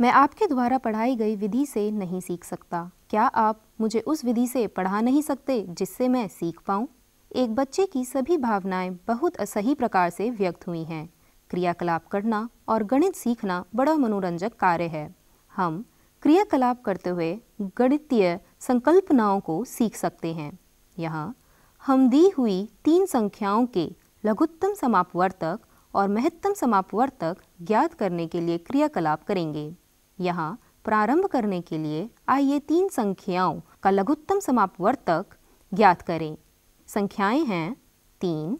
मैं आपके द्वारा पढ़ाई गई विधि से नहीं सीख सकता क्या आप मुझे उस विधि से पढ़ा नहीं सकते जिससे मैं सीख पाऊँ एक बच्चे की सभी भावनाएं बहुत असही प्रकार से व्यक्त हुई हैं क्रियाकलाप करना और गणित सीखना बड़ा मनोरंजक कार्य है हम क्रियाकलाप करते हुए गणितीय संकल्पनाओं को सीख सकते हैं यहाँ हम दी हुई तीन संख्याओं के लघुत्तम समापवर्तक और महत्तम समापवर्तक ज्ञात करने के लिए क्रियाकलाप करेंगे यहाँ प्रारंभ करने के लिए आइए तीन संख्याओं का लघुत्तम समापवर्तक ज्ञात करें संख्याएं हैं तीन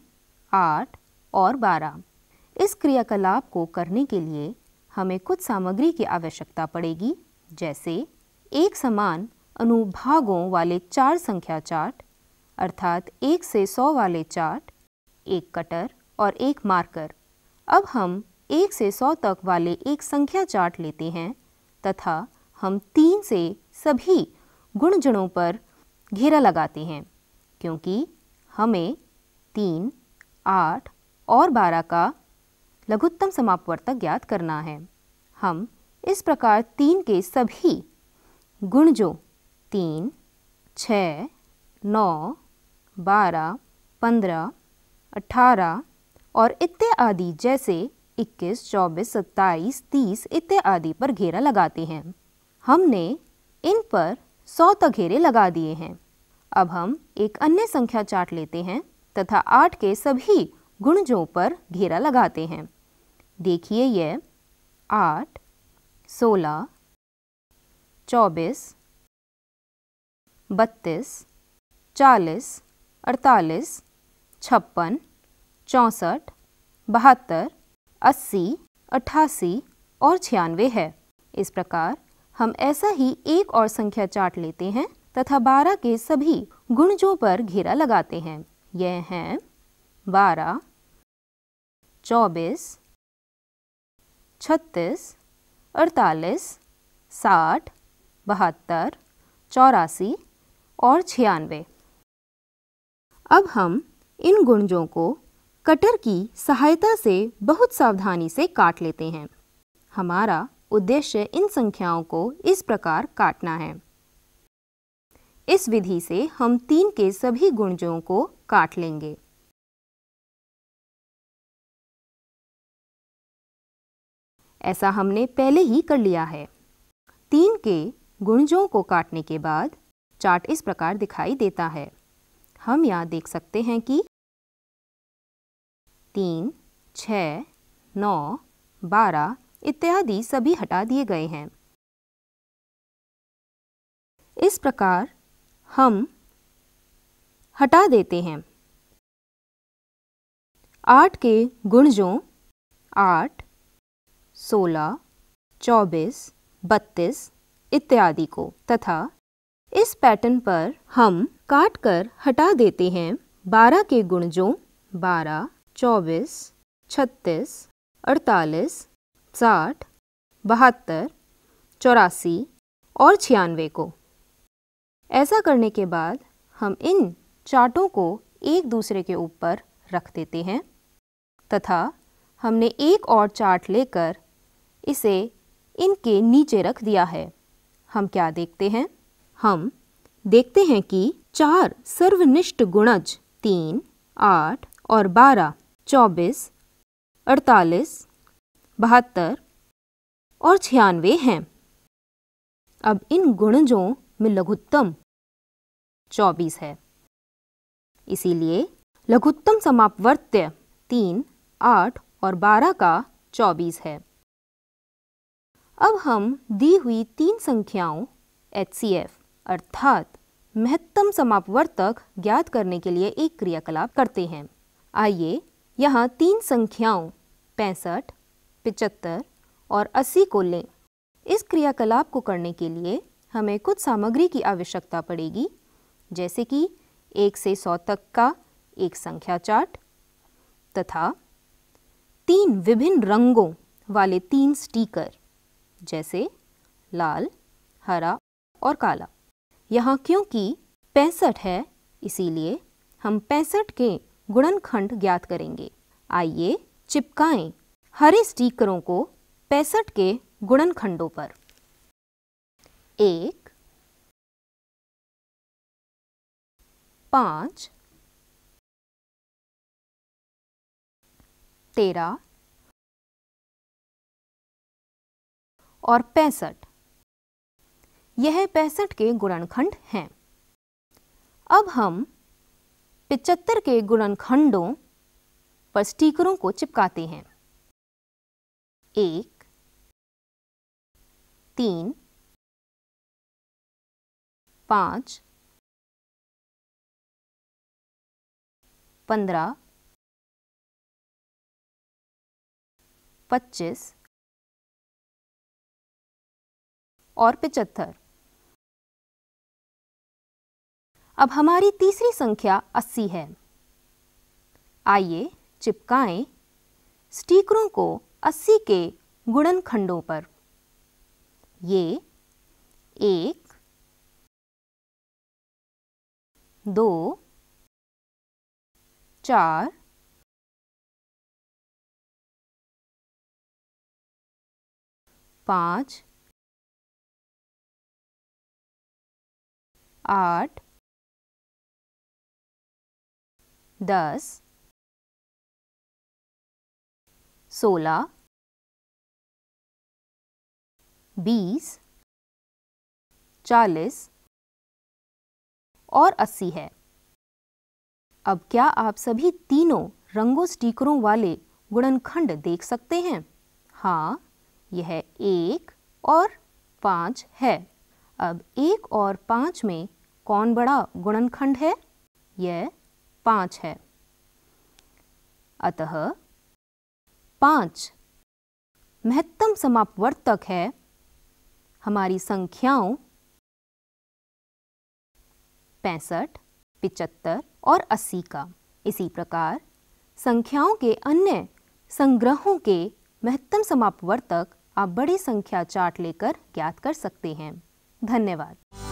आठ और बारह इस क्रियाकलाप को करने के लिए हमें कुछ सामग्री की आवश्यकता पड़ेगी जैसे एक समान अनुभागों वाले चार संख्या चार्ट अर्थात एक से सौ वाले चार्ट एक कटर और एक मार्कर अब हम एक से सौ तक वाले एक संख्या चार्ट लेते हैं तथा हम तीन से सभी गुणजनों पर घेरा लगाते हैं क्योंकि हमें तीन आठ और बारह का लघुत्तम समापवर्तक ज्ञात करना है हम इस प्रकार तीन के सभी गुणजों तीन छ नौ बारह पंद्रह अठारह और इत्यादि जैसे इक्कीस चौबीस सत्ताईस तीस इत्यादि पर घेरा लगाते हैं हमने इन पर सौ तक घेरे लगा दिए हैं अब हम एक अन्य संख्या चार्ट लेते हैं तथा आठ के सभी गुणजों पर घेरा लगाते हैं देखिए यह आठ सोलह चौबीस बत्तीस चालीस अड़तालीस छप्पन चौंसठ बहत्तर अस्सी अट्ठासी और छियानवे है इस प्रकार हम ऐसा ही एक और संख्या चार्ट लेते हैं तथा बारह के सभी गुणजों पर घेरा लगाते हैं यह हैं बारह चौबीस छत्तीस अड़तालीस साठ बहत्तर चौरासी और छियानवे अब हम इन गुणजों को कटर की सहायता से बहुत सावधानी से काट लेते हैं हमारा उद्देश्य इन संख्याओं को इस प्रकार काटना है इस विधि से हम तीन के सभी गुणजों को काट लेंगे ऐसा हमने पहले ही कर लिया है तीन के गुणजों को काटने के बाद चार्ट इस प्रकार दिखाई देता है हम यहाँ देख सकते हैं कि तीन छ नौ बारह इत्यादि सभी हटा दिए गए हैं इस प्रकार हम हटा देते हैं आठ के गुणजों आठ सोलह चौबीस बत्तीस इत्यादि को तथा इस पैटर्न पर हम काट कर हटा देते हैं बारह के गुणजों बारह चौबीस छत्तीस अड़तालीस साठ बहत्तर चौरासी और छियानवे को ऐसा करने के बाद हम इन चार्टों को एक दूसरे के ऊपर रख देते हैं तथा हमने एक और चार्ट लेकर इसे इनके नीचे रख दिया है हम क्या देखते हैं हम देखते हैं कि चार सर्वनिष्ठ गुणज तीन आठ और बारह चौबीस अड़तालीस बहत्तर और छियानवे हैं अब इन गुणजों में लघुत्तम चौबीस है इसीलिए लघुत्तम समापवर्त्य तीन आठ और बारह का चौबीस है अब हम दी हुई तीन संख्याओं एच सी एफ अर्थात महत्तम समापवर्तक ज्ञात करने के लिए एक क्रियाकलाप करते हैं आइए यहाँ तीन संख्याओं पैंसठ पिचहत्तर और अस्सी को लें इस क्रियाकलाप को करने के लिए हमें कुछ सामग्री की आवश्यकता पड़ेगी जैसे कि एक से सौ तक का एक संख्या चार्ट तथा तीन विभिन्न रंगों वाले तीन स्टीकर जैसे लाल हरा और काला यहाँ क्योंकि पैंसठ है इसीलिए हम पैंसठ के गुणनखंड ज्ञात करेंगे आइए चिपकाएं हरे स्टीकरों को पैंसठ के गुणनखंडों पर एक पांच तेरह और पैंसठ यह पैंसठ के गुणनखंड हैं अब हम पिचहत्तर के गुणनखंडों पर स्टीकरों को चिपकाते हैं एक तीन पांच पंद्रह पच्चीस और पिचहत्तर अब हमारी तीसरी संख्या 80 है आइए चिपकाएं स्टीकरों को 80 के गुणन खंडों पर ये एक दो चार पाँच आठ दस सोलह बीस चालीस और अस्सी है अब क्या आप सभी तीनों रंगों स्टीकरों वाले गुणनखंड देख सकते हैं हाँ यह एक और पाँच है अब एक और पाँच में कौन बड़ा गुणनखंड है यह पाँच है अतः पाँच महत्तम समापवर्तक है हमारी संख्याओं पैंसठ पिचहत्तर और अस्सी का इसी प्रकार संख्याओं के अन्य संग्रहों के महत्तम समापवर्तक आप बड़ी संख्या चार्ट लेकर ज्ञात कर सकते हैं धन्यवाद